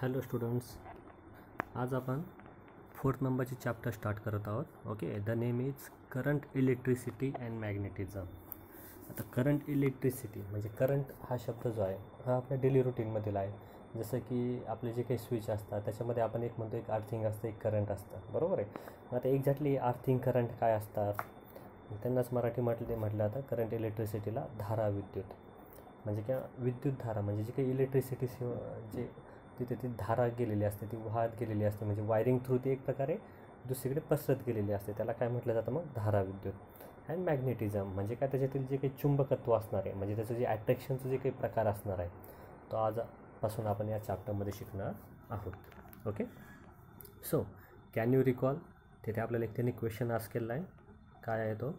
Hello students आज आपण fourth नंबरची चॅप्टर स्टार्ट करत आहोत okay the name is current electricity and magnetism आता करंट इलेक्ट्रिसिटी म्हणजे करंट हा शब्द जो आहे हा आपल्या डेली रुटीनमधील आहे जसं की आपले जे काही स्विच असतात त्याच्यामध्ये आपण एक म्हणतो एक अर्थिंग असतं एक करंट असतं बरोबर आहे आता एक्झॅक्टली अर्थिंग करंट काय असतात त्यांनाच मराठी म्हटले म्हटलं आता करंट इलेक्ट्रिसिटीला धारा विद्युत म्हणजे किंवा विद्युत धारा म्हणजे जे काही इलेक्ट्रिसिटी जे तिथे धारा गेलेली असते ती वाहत गेलेली असते म्हणजे वायरिंग थ्रू ती एक प्रकारे दुसरीकडे पसरत गेलेली असते त्याला काय म्हटलं जातं मग धारा विद्युत अँड मॅग्नेटिझम म्हणजे काय त्याच्यातील जे काही चुंबकत्व असणार आहे म्हणजे त्याचं जे ॲट्रॅक्शनचं जे काही प्रकार असणार आहे तो आजपासून आपण या चॅप्टरमध्ये शिकणार आहोत okay so can you recall तिथे आपल्याला एक त्यांनी क्वेश्चन आस केला आहे काय आहे तो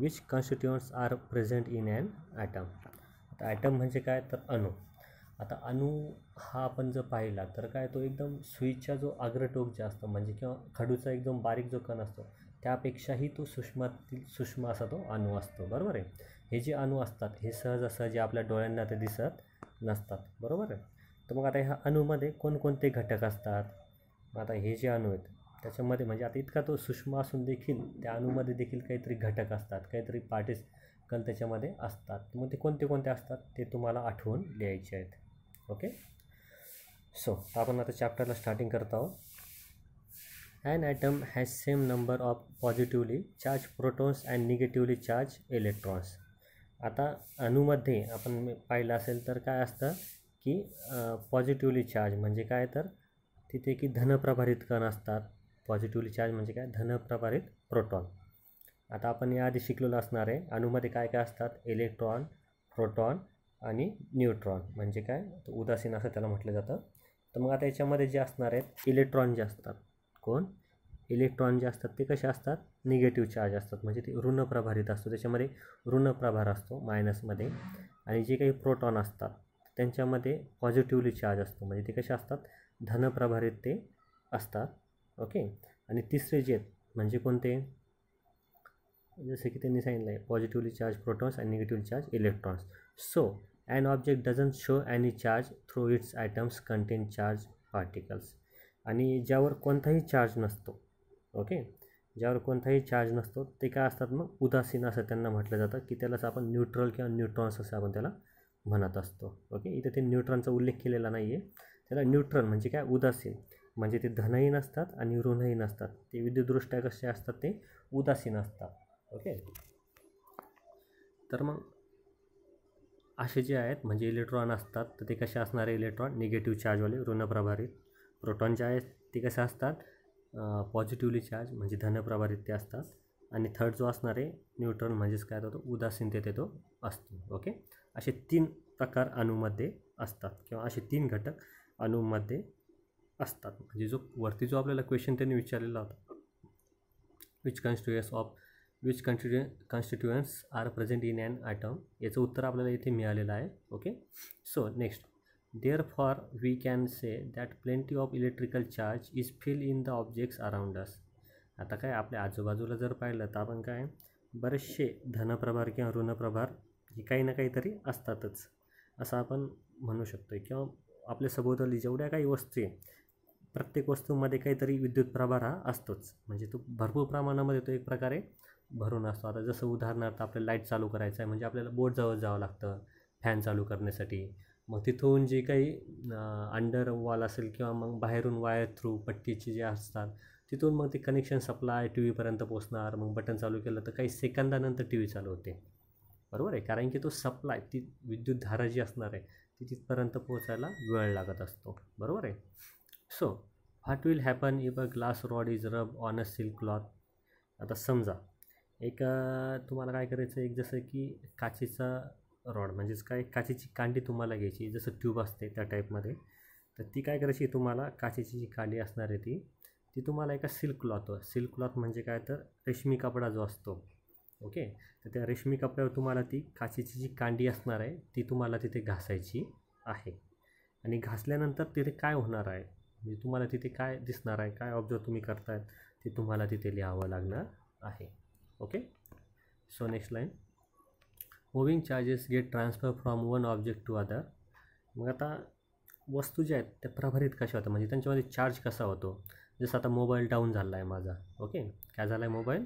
which constituents are present in an atom आता ॲटम म्हणजे काय तर अणू आता अणू हा आपण जर पाहिला तर काय तो एकदम सुईचा जो अग्रटोक जे असतो म्हणजे किंवा खडूचा एकदम बारीक जो कण असतो त्यापेक्षाही तो सूक्ष्मातील सूक्ष्म असा तो अणू असतो बरोबर आहे हे जे अणू असतात हे सहजासहजी आपल्या डोळ्यांना ते दिसत नसतात बरोबर आहे तर मग आता ह्या अणूमध्ये कोणकोणते घटक असतात मग आता हे जे अणू आहेत त्याच्यामध्ये म्हणजे आता इतका तो सूक्ष्म असून देखील त्या अणूमध्ये देखील काहीतरी घटक असतात काहीतरी कल त्याच्यामध्ये असतात मग ते कोणते कोणते असतात ते तुम्हाला आठवून लिहायचे आहेत ओके सो आपण आता चॅप्टरला स्टार्टिंग करत आहोत an atom has same number of positively charge protons and negatively charge electrons आता अणूमध्ये आपण पाहिलं असेल तर काय असतं की पॉझिटिव्हली चार्ज म्हणजे काय तर तिथे की धनप्रभारित कण असतात पॉझिटिव्हली चार्ज म्हणजे काय धनप्रभारित प्रोटॉन आता आपण याआधी शिकलेलो असणार आहे अणूमध्ये काय काय असतात इलेक्ट्रॉन प्रोटॉन आणि न्यूट्रॉन म्हणजे काय उदासीन असं त्याला म्हटलं जातं तर मग आता याच्यामध्ये जे असणार आहेत इलेक्ट्रॉन जे असतात कोण इलेक्ट्रॉन जे असतात ते कसे असतात निगेटिव्ह चार्ज असतात म्हणजे ते ऋण प्रभारित असतो त्याच्यामध्ये ऋण प्रभार असतो मायनसमध्ये आणि जे काही प्रोटॉन असतात त्यांच्यामध्ये पॉझिटिव्हली चार्ज असतो म्हणजे ते कसे असतात धनप्रभारित ते असतात ओके आणि तिसरे जे आहेत म्हणजे कोणते जसे की त्यांनी सांगितलं आहे पॉझिटिव्हली चार्ज प्रोटॉन्स आणि negative charge electrons so An object doesn't show any charge through its atoms contain charge particles. आणि ज्यावर कोणताही चार्ज नसतो ओके ज्यावर कोणताही चार्ज नसतो ते काय असतात मग उदासीन असं त्यांना म्हटलं जातं की त्यालाच आपण न्यूट्रल किंवा न्यूट्रॉन्स असं आपण त्याला म्हणत असतो ओके इथे ते न्यूट्रॉनचा उल्लेख केलेला नाही आहे त्याला न्यूट्रॉन म्हणजे काय उदासीन म्हणजे ते धनही नसतात आणि ऋणही नसतात ते विद्युतदृष्ट्या कसे असतात ते उदासीन असतात ओके तर मग असे जे आहेत म्हणजे इलेक्ट्रॉन असतात तर ते कसे असणारे इलेक्ट्रॉन निगेटिव्ह चार्जवाले ऋणप्रभारित प्रोटॉन जे आहेत ते कसे असतात पॉझिटिव्हली चार्ज म्हणजे धनप्रभारित ते असतात आणि थर्ड जो असणारे न्यूट्रॉन म्हणजेच काय उदासीन ते तो असतो ओके असे तीन प्रकार अणूमध्ये असतात किंवा असे तीन घटक अणूमध्ये असतात म्हणजे जो वरती जो आपल्याला क्वेश्चन त्यांनी विचारलेला होता which constituents of which constitute constituents are present in an atom याचं उत्तर आपल्याला इथे मिळालेलं आहे okay so next therefore we can say that plenty of electrical charge is fill in the objects around us आता काय आपल्या आजूबाजूला जर पाहिलं तर आपण काय बरेचसे धनप्रभार किंवा ऋणप्रभार हे काही ना काहीतरी असतातच असं आपण म्हणू शकतो किंवा आपल्या सभोवताली जेवढ्या काही वस्तू आहे प्रत्येक वस्तूमध्ये काहीतरी विद्युत प्रभार हा असतोच म्हणजे तो भरपूर प्रमाणामध्ये तो एक प्रकारे भरून असतो आता जसं उदाहरणार्थ आपल्याला लाईट चालू करायचं आहे म्हणजे आपल्याला बोटजवळ जावं लागतं फॅन चालू करण्यासाठी मग तिथून जे काही अंडर वॉल असेल किंवा मग बाहेरून वायर थ्रू पट्टीचे जे असतात तिथून मग ते कनेक्शन सप्लाय टी व्हीपर्यंत पोचणार मग बटन चालू केलं तर काही सेकंदानंतर टी व्ही चालू होते बरोबर आहे कारण की तो सप्लाय ती विद्युत धारा जी असणार आहे ती तिथपर्यंत पोहोचायला वेळ लागत असतो बरोबर आहे so what will happen if a glass rod is rub on a silk cloth आता समजा एक तुम्हाला काय करायचं एक जसं की काचेचा रॉड म्हणजेच काय काचेची कांडी तुम्हाला घ्यायची जसं ट्यूब असते त्या टाईपमध्ये तर ती काय करायची तुम्हाला काचेची जी कांडी असणार आहे ती ती तुम्हाला एका सिल्क क्लॉथवर सिल्क क्लॉथ म्हणजे काय तर रेशमी कपडा जो असतो ओके तर त्या रेशमी कपड्यावर तुम्हाला ती काचेची जी कांडी असणार आहे ती तुम्हाला तिथे घासायची आहे आणि घासल्यानंतर तिथे काय होणार आहे म्हणजे तुम्हाला तिथे काय दिसणार आहे काय ऑब्झर्व तुम्ही करतायत ते तुम्हाला तिथे लिहावं लागणार आहे okay so next line moving charges get transfer from one object to other मग आता वस्तू ज्या आहेत त्या प्रभारित कशा होतात म्हणजे त्यांच्यामध्ये चार्ज कसा होतो जसं आता मोबाईल डाऊन झाला आहे माझा ओके काय झाला आहे मोबाईल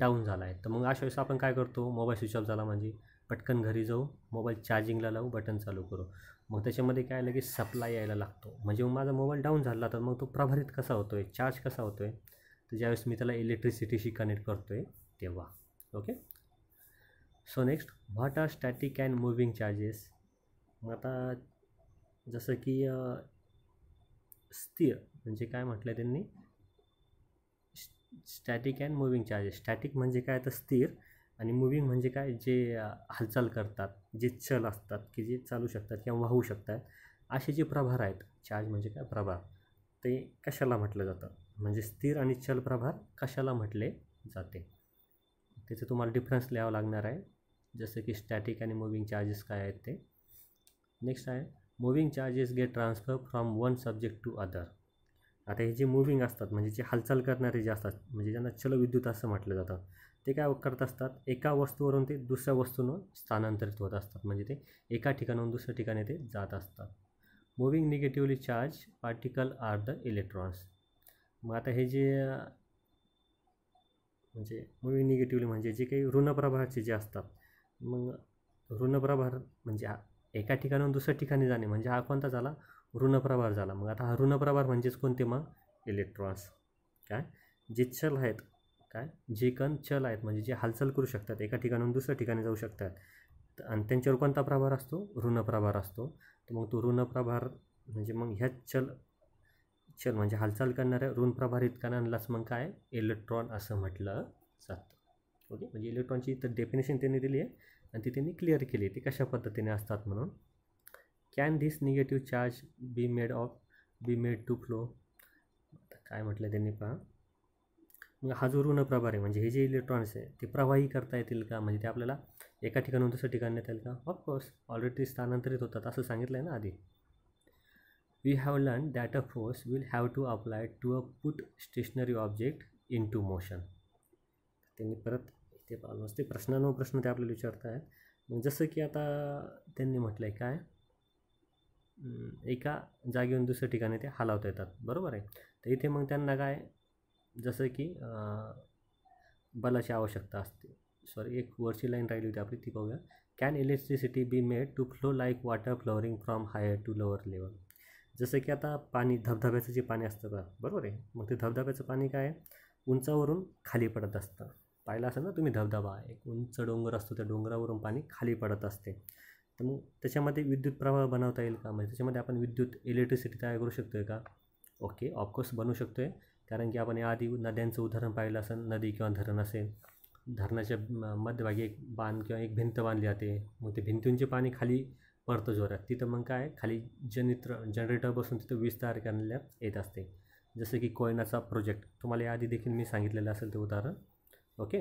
डाऊन झाला आहे तर मग अशा वेळेस आपण काय करतो मोबाईल स्विच ऑफ झाला म्हणजे पटकन घरी जाऊ मोबाईल चार्जिंगला लावू बटन चालू करू मग त्याच्यामध्ये काय लगेच सप्लाय यायला लागतो म्हणजे मग माझा मोबाईल डाऊन झाला तर मग तो प्रभारित कसा होतो आहे चार्ज कसा होतो आहे तर ज्यावेळेस मी त्याला इलेक्ट्रिसिटीशी कनेक्ट करतो आहे तेव्हा okay so next what are static and moving charges मग आता जसं की स्थिर म्हणजे काय म्हटलं त्यांनी static and moving charges static म्हणजे काय तर स्थिर आणि मुव्हिंग म्हणजे काय जे हालचाल करतात जे चल असतात की जे चालू शकतात किंवा वाहू शकतात असे जे प्रभार आहेत चार्ज म्हणजे काय प्रभार ते कशाला म्हटलं जातं म्हणजे स्थिर आणि चल प्रभार कशाला म्हटले जाते त्याचं तुम्हाला डिफरन्स लिहावं लागणार आहे जसं की स्टॅटिक आणि मुव्हिंग चार्जेस काय आहेत ते नेक्स्ट आहे moving charges get transfer from one subject to other आता हे जे मुव्हिंग असतात म्हणजे जे हालचाल करणारे जे असतात म्हणजे ज्यांना चलविद्युत असं म्हटलं जातं ते काय करत असतात एका वस्तूवरून ते दुसऱ्या वस्तूनं स्थानांतरित होत असतात म्हणजे ते एका ठिकाणाहून दुसऱ्या ठिकाणी ते जात असतात moving negatively charge particle are the electrons मग आता हे जे म्हणजे मूवी निगेटिव्हली म्हणजे जे काही ऋणप्रभारचे जे असतात मग ऋणप्रभार म्हणजे एका ठिकाणाहून दुसऱ्या ठिकाणी जाणे म्हणजे हा कोणता झाला ऋणप्रभार झाला मग आता हा ऋणप्रभार म्हणजेच कोणते मग इलेक्ट्रॉन्स काय जे चल आहेत काय जे कण चल आहेत म्हणजे जे हालचाल करू शकतात एका ठिकाणाहून दुसऱ्या ठिकाणी जाऊ शकतात आणि त्यांच्यावर कोणता प्रभार असतो ऋणप्रभार असतो तर मग तो ऋणप्रभार म्हणजे मग ह्या चल क्षण म्हणजे हालचाल करणाऱ्या ऋण प्रभारित कणांनाच मग काय इलेक्ट्रॉन असं म्हटलं जातं ओके म्हणजे इलेक्ट्रॉनची तर डेफिनेशन त्यांनी दिली आहे आणि ती त्यांनी क्लिअर केली आहे ती कशा पद्धतीने असतात म्हणून can this negative charge be made of be made to flow काय म्हटलं त्यांनी पहा मग हा जो ऋण प्रभार आहे म्हणजे हे जे इलेक्ट्रॉन्स आहे ते प्रवाही करता येतील का म्हणजे ते आपल्याला एका ठिकाणून दुसऱ्या ठिकाणी नेता येईल का ऑफकोर्स ऑलरेडी स्थानांतरित होतात असं सांगितलं आहे ना आधी have learn that a force will have to apply to a put stationary object into motion त्यांनी परत ते पाहून ते प्रश्न ते आपल्याला विचारत आहेत मग जसं की आता त्यांनी म्हटलं आहे काय एका जागेहून दुसऱ्या ठिकाणी ते हलवता येतात बरोबर आहे तर इथे मग त्यांना काय जसं की बलाची आवश्यकता असते सॉरी एक वरची लाईन राहिली होती आपली ती पाहूया can electricity be made to flow like water flowing from higher to lower level जसं की आता पाणी धबधब्याचं जे पाणी असतं का बरोबर आहे मग ते धबधब्याचं पाणी काय उंचावरून खाली पडत असतं पाहिलं असेल ना तुम्ही धबधबा एक उंच डोंगर असतो त्या डोंगरावरून पाणी खाली पडत असते तर मग त्याच्यामध्ये विद्युत प्रवाह बनवता येईल का म्हणजे त्याच्यामध्ये आपण विद्युत इलेक्ट्रिसिटी तयार करू शकतो आहे का ओके ऑफकोर्स बनवू शकतो आहे कारण की आपण याआधी नद्यांचं उदाहरण पाहिलं असेल नदी किंवा धरण असेल धरणाच्या मध्यभागी एक बांध किंवा एक भिंत बांधली जाते मग ते भिंतींचे पाणी खाली परतो जोरात तिथं मग काय खाली जनित्र जनरेटर बसून तिथं वीज तयार करण्यात येत असते जसं की कोयनाचा प्रोजेक्ट तुम्हाला याआधी देखील मी सांगितलेलं असेल ते उदाहरण ओके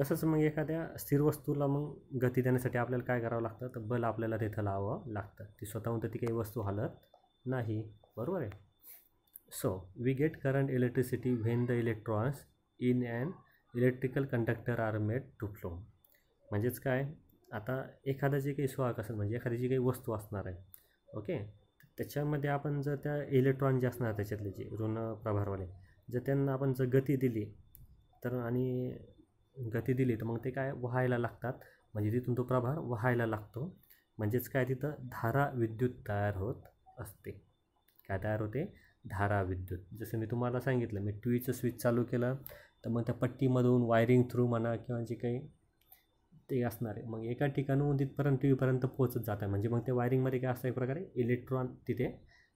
तसंच मग एखाद्या स्थिर वस्तूला मग गती देण्यासाठी आपल्याला काय करावं लागतं तर बल आपल्याला तिथं लावावं लागतं ती स्वतःहून तर ती काही वस्तू हलत नाही बरोबर आहे so we get current electricity when the electrons in an electrical conductor are made to flow म्हणजेच काय आता एखादा जे काही सुहाग असेल म्हणजे एखादी जी काही वस्तू असणार आहे ओके त्याच्यामध्ये आपण जर त्या इलेक्ट्रॉन जे असणार त्याच्यातले जे ऋण प्रभारवाले जर त्यांना आपण जर गती दिली तर आणि गती दिली तर मग ते काय व्हायला लागतात म्हणजे तिथून तो प्रभार व्हायला लागतो म्हणजेच काय तिथं धारा विद्युत तयार होत असते काय तयार होते धारा विद्युत जसं मी तुम्हाला सांगितलं मी टी व्हीचं स्विच चालू केलं तर मग त्या पट्टीमधून वायरिंग थ्रू म्हणा किंवा जे काही ते असणार आहे मग एका ठिकाणून तिथपर्यंत टी व्हीपर्यंत पोहोचत जात आहे म्हणजे मग ते वायरिंगमध्ये काय असतं एक प्रकारे इलेक्ट्रॉन तिथे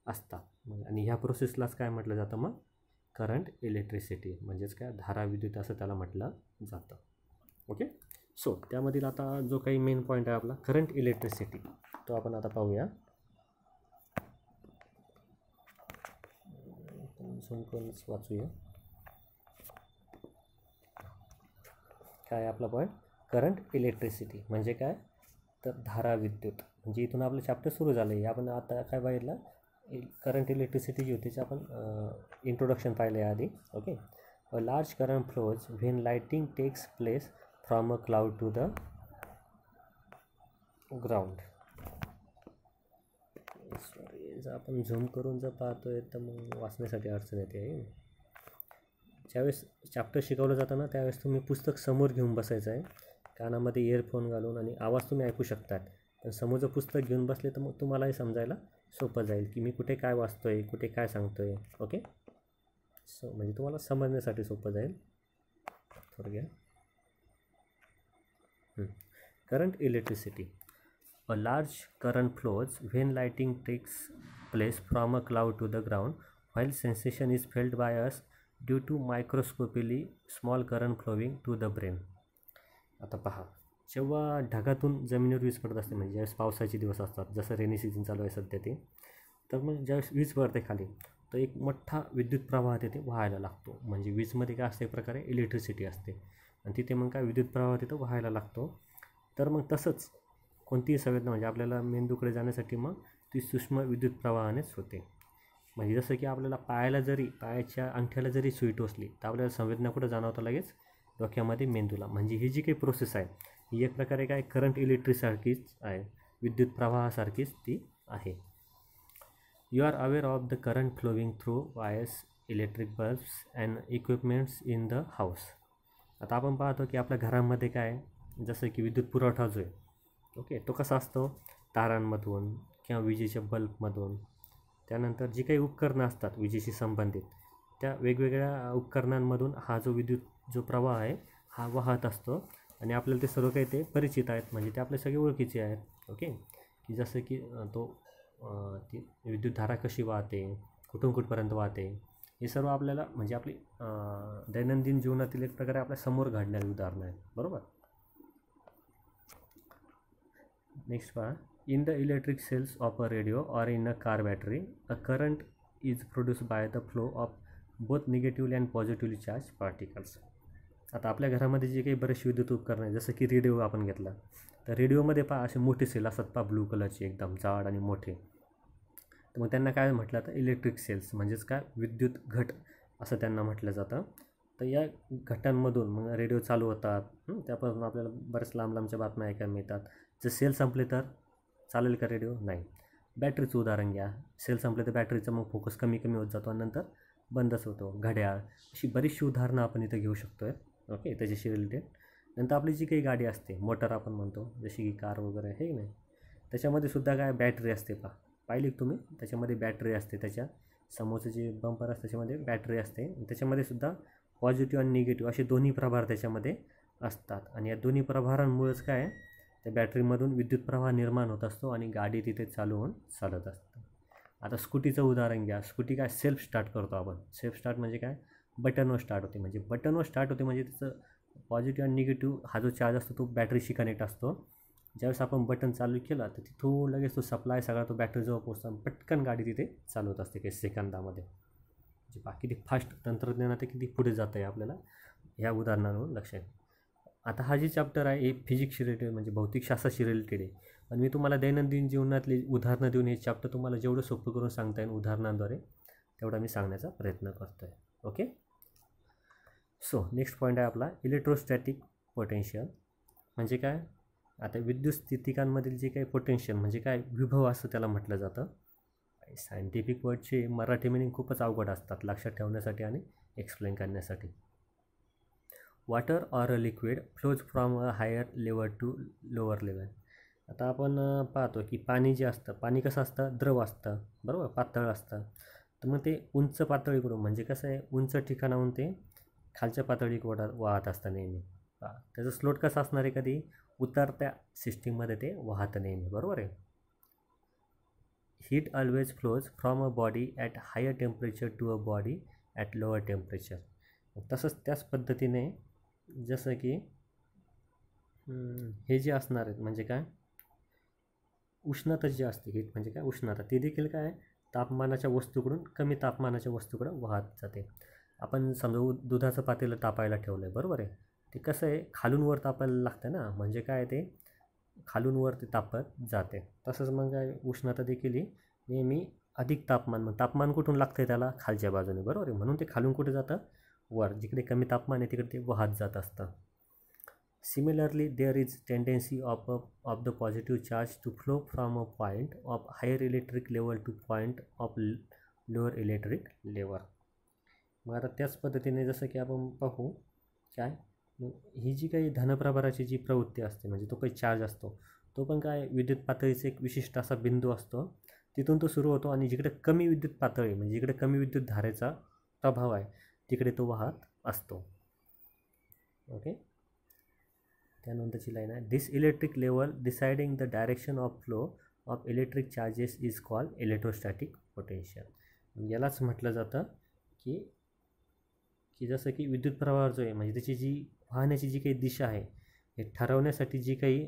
असतात मग आणि ह्या प्रोसेसलाच काय म्हटलं जातं मग करंट इलेक्ट्रिसिटी म्हणजेच काय धारा विद्युत असं त्याला म्हटलं जातं ओके सो त्यामधील आता जो काही मेन पॉईंट आहे आपला करंट इलेक्ट्रिसिटी तो आपण आता पाहूया वाचूया काय आपला पॉईंट करंट इलेक्ट्रिसिटी म्हणजे काय तर धारा विद्युत म्हणजे इथून आपलं चॅप्टर सुरू झालं आहे आपण आता काय बघितलं करंट इलेक्ट्रिसिटी जी होती त्याचं आपण इंट्रोडक्शन पाहिलं आहे आधी okay a large current flows when lighting takes place from a cloud to the ground sorry जर आपण झूम करून जर पाहतोय तर मग वाचण्यासाठी अडचण येते आहे ज्यावेळेस चॅप्टर शिकवलं जातं ना त्यावेळेस तुम्ही पुस्तक समोर घेऊन बसायचं आहे कानामध्ये इयरफोन घालून आणि आवाज तुम्ही ऐकू शकतात पण जर पुस्तक घेऊन बसले तर मग तुम्हालाही समजायला सोपं जाईल की मी कुठे काय वाचतो आहे कुठे काय सांगतो आहे ओके सो म्हणजे तुम्हाला समजण्यासाठी सोपं जाईल थोडं घ्या current electricity a large current flows when lighting takes place from a cloud to the ground while sensation is felt by us due to microscopically small current flowing to the brain आता पहा जेव्हा ढगातून जमिनीवर वीज पडत असते म्हणजे ज्यावेळेस पावसाचे दिवस असतात जसं रेनी सीझन चालू आहे सध्या ते तर मग ज्यावेळेस वीज पडते खाली तर एक मोठा विद्युत प्रवाह तिथे व्हायला लागतो म्हणजे वीजमध्ये काय असते एक प्रकारे इलेक्ट्रिसिटी असते आणि तिथे मग काय विद्युत प्रवाह तिथं व्हायला लागतो तर मग तसंच कोणतीही संवेदना म्हणजे आपल्याला मेंदूकडे जाण्यासाठी मग ती सूक्ष्म विद्युत प्रवाहानेच होते म्हणजे जसं की आपल्याला पायाला जरी पायाच्या अंगठ्याला जरी सुईट असली तर आपल्याला संवेदना कुठं जाणवतं लगेच डोक्यामध्ये मेंदूला म्हणजे ही जी काही प्रोसेस आहे ही एक प्रकारे काय करंट इलेक्ट्रिकसारखीच आहे विद्युत प्रवाहासारखीच ती आहे you are aware of the current flowing through wires electric bulbs and equipments in the house आता आपण पाहतो की आपल्या घरांमध्ये काय जसं की विद्युत पुरवठा जो आहे ओके तो कसा असतो तारांमधून किंवा विजेच्या बल्बमधून त्यानंतर जी काही उपकरणं असतात विजेशी संबंधित त्या वेगवेगळ्या उपकरणांमधून हा जो विद्युत जो प्रवाह है हा वहत आतो आणि सर्व कहीं परिचित आहेत म्हणजे ते आपले सगळे ओळखीचे आहेत ओके जस कि तो विद्युत विद्युतधारा कशी वहते कुठून कुठपर्यंत वाहते ये सर्व अपने म्हणजे आपली दैनंदिन जीवनातील एक प्रकार अपने समोर घड़ने उदाहरण है बरबर नेक्स्ट पहा in the electric cells of a radio or in a car battery a current is produce by the flow of both negatively and positively charge particles आता आपल्या घरामध्ये जे काही बरेचसे विद्युत उपकरण आहे जसं की रेडिओ आपण घेतला तर रेडिओमध्ये पहा असे मोठे सेल असतात पहा ब्लू कलरचे एकदम जाड आणि मोठे तर मग त्यांना काय म्हटलं तर इलेक्ट्रिक सेल्स म्हणजेच काय विद्युत घट असं त्यांना म्हटलं जातं तर या घटांमधून मग रेडिओ चालू होतात त्यापासून आपल्याला बरेच लांब लांबच्या बातम्या ऐकायला मिळतात जर सेल संपले तर चालेल का रेडिओ नाही बॅटरीचं उदाहरण घ्या सेल संपले तर बॅटरीचा मग फोकस कमी कमी होत जातो आणि नंतर बंदच होतो घड्याळ अशी बरीचशी उदाहरणं आपण इथं घेऊ शकतो आहे ओके त्याच्याशी रिलेटेड नंतर आपली जी काही गाडी असते मोटर आपण म्हणतो जशी की कार वगैरे हे नाही त्याच्यामध्ये सुद्धा काय बॅटरी असते पा पाहिली तुम्ही त्याच्यामध्ये बॅटरी असते त्याच्या समोरचं जे बंपर असते त्याच्यामध्ये बॅटरी असते त्याच्यामध्ये सुद्धा पॉझिटिव्ह आणि निगेटिव्ह असे दोन्ही प्रभार त्याच्यामध्ये असतात आणि या दोन्ही प्रभारांमुळेच काय त्या बॅटरीमधून विद्युत प्रवाह निर्माण होत असतो आणि गाडी तिथे चालू होऊन चालत असते आता स्कूटीचं उदाहरण घ्या स्कूटी काय सेल्फ स्टार्ट करतो आपण सेल्फ स्टार्ट म्हणजे काय बटनवर स्टार्ट होते म्हणजे बटनवर स्टार्ट होते म्हणजे त्याचं पॉझिटिव्ह आणि निगेटिव्ह हा जो चार्ज असतो तो बॅटरीशी कनेक्ट असतो ज्यावेळेस आपण बटन चालू केला तर तिथून लगेच तो सप्लाय सगळा तो बॅटरीजवळ पोहोचतो पटकन गाडी तिथे चालू असते काही सेकंदामध्ये म्हणजे बाकी ते फास्ट तंत्रज्ञानात किती पुढे जात आहे आपल्याला ह्या लक्ष लक्षात आता हा जे चॅप्टर आहे हे फिजिक्सशी रिलेटेड म्हणजे भौतिकशास्त्राशी रिलेटेड आहे पण मी तुम्हाला दैनंदिन जीवनातली उदाहरणं देऊन हे चॅप्टर तुम्हाला जेवढं सोपं करून सांगता येईल उदाहरणांद्वारे तेवढा मी सांगण्याचा प्रयत्न करतो आहे ओके सो नेक्स्ट पॉईंट आहे आपला इलेक्ट्रोस्टॅटिक पोटेन्शियल म्हणजे काय आता विद्युत स्थितिकांमधील जे काही पोटेन्शियल म्हणजे काय विभव असं त्याला म्हटलं जातं सायंटिफिक वर्डचे मराठी मिनिंग खूपच अवघड असतात लक्षात ठेवण्यासाठी आणि एक्सप्लेन करण्यासाठी water or a liquid flows from a higher level to lower level आता आपण पाहतो की पाणी जे असतं पाणी कसं असतं द्रव असतं बरोबर पातळ असतं तर मग ते उंच पातळीकडून म्हणजे कसं आहे उंच ठिकाणाहून ते खालच्या पातळीक वडा वाहत असतं नेहमी त्याचा स्लोट कसा असणार आहे कधी उतरत्या सिस्टीममध्ये ते वाहतं नेहमी बरोबर आहे heat always flows from a body at higher temperature to a body at lower temperature तसंच त्याच पद्धतीने जसं की हे जे असणार आहेत म्हणजे काय उष्णता जी असते हीट म्हणजे काय उष्णता ती देखील काय तापमानाच्या वस्तूकडून कमी तापमानाच्या वस्तूकडं वाहत जाते आपण समजू दुधाचं पातेलं तापायला ठेवलं आहे बरोबर आहे ते कसं आहे खालून वर तापायला लागतं ना म्हणजे काय ते खालून वर ते तापत जाते तसंच मग काय उष्णता देखील नेहमी अधिक तापमान मग तापमान कुठून लागतं आहे त्याला खालच्या बाजूने बरोबर आहे म्हणून ते खालून कुठे जातं वर जिकडे कमी तापमान आहे तिकडे ते वाहत जात असतं similarly there is tendency of a of the positive charge to flow from a point of higher electric level to point of lower electric level मग आता त्याच पद्धतीने जसं की आपण पाहू काय ही जी काही धनप्रभाराची जी प्रवृत्ती असते म्हणजे तो काही चार्ज असतो तो पण काय विद्युत पातळीचा एक विशिष्ट असा बिंदू असतो तिथून तो सुरू होतो आणि जिकडे कमी विद्युत पातळी म्हणजे जिकडे कमी विद्युत धारेचा प्रभाव आहे तिकडे तो वाहत असतो ओके त्यानंतरची लाईन आहे this electric level deciding the direction of flow of electric charges is called electrostatic potential यालाच म्हटलं जातं की की जसं की विद्युत प्रवाह जो आहे म्हणजे त्याची जी वाहण्याची जी काही दिशा आहे हे ठरवण्यासाठी जी काही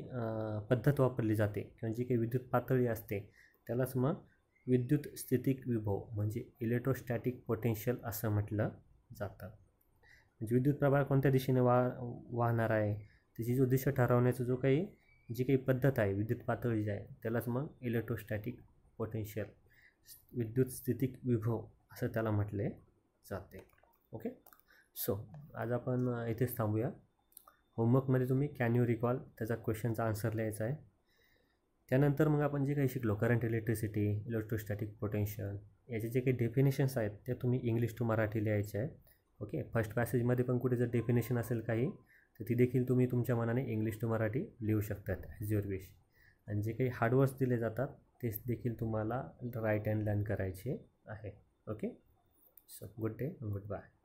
पद्धत वापरली जाते किंवा जी काही विद्युत पातळी असते त्यालाच मग विद्युत स्थितिक विभव म्हणजे इलेक्ट्रोस्टॅटिक पोटेन्शियल असं म्हटलं जातं म्हणजे विद्युत प्रवाह कोणत्या दिशेने वा वाहणार आहे त्याची जो दिशा ठरवण्याचा जो काही जी काही पद्धत आहे विद्युत पातळी जी आहे त्यालाच मग इलेक्ट्रोस्टॅटिक पोटेन्शियल विद्युत स्थितिक विभव असं त्याला म्हटले जाते ओके सो आज आपण इथेच थांबूया होमवर्कमध्ये तुम्ही कॅन यू रिकॉल त्याचा क्वेश्चनचा आन्सर लिहायचा आहे त्यानंतर मग आपण जे काही शिकलो करंट इलेक्ट्रिसिटी इलेक्ट्रोस्टॅटिक पोटेन्शियल याचे जे काही डेफिनेशन्स आहेत ते तुम्ही इंग्लिश टू मराठी लिहायचे आहे ओके फर्स्ट पॅसेजमध्ये पण कुठे जर डेफिनेशन असेल काही तर ती देखील तुम्ही तुमच्या मनाने इंग्लिश टू मराठी लिहू शकतात ॲज युअर विश आणि जे काही हार्डवर्क्स दिले जातात ते देखील तुम्हाला राईट अँड लर्न करायचे आहे okay so good day good bye